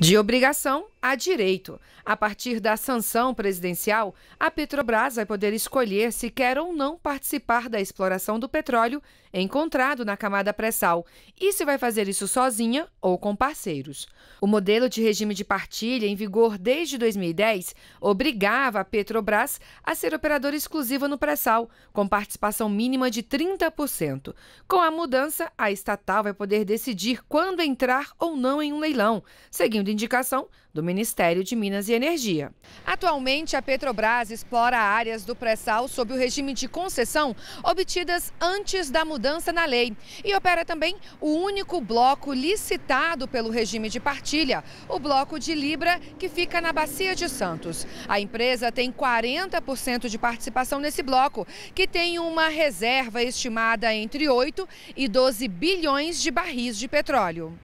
De obrigação a direito. A partir da sanção presidencial, a Petrobras vai poder escolher se quer ou não participar da exploração do petróleo encontrado na camada pré-sal e se vai fazer isso sozinha ou com parceiros. O modelo de regime de partilha, em vigor desde 2010, obrigava a Petrobras a ser operadora exclusiva no pré-sal, com participação mínima de 30%. Com a mudança, a estatal vai poder decidir quando entrar ou não em um leilão, seguindo indicação do Ministério de Minas e Energia. Atualmente, a Petrobras explora áreas do pré-sal sob o regime de concessão obtidas antes da mudança na lei e opera também o único bloco licitado pelo regime de partilha, o bloco de Libra, que fica na Bacia de Santos. A empresa tem 40% de participação nesse bloco, que tem uma reserva estimada entre 8 e 12 bilhões de barris de petróleo.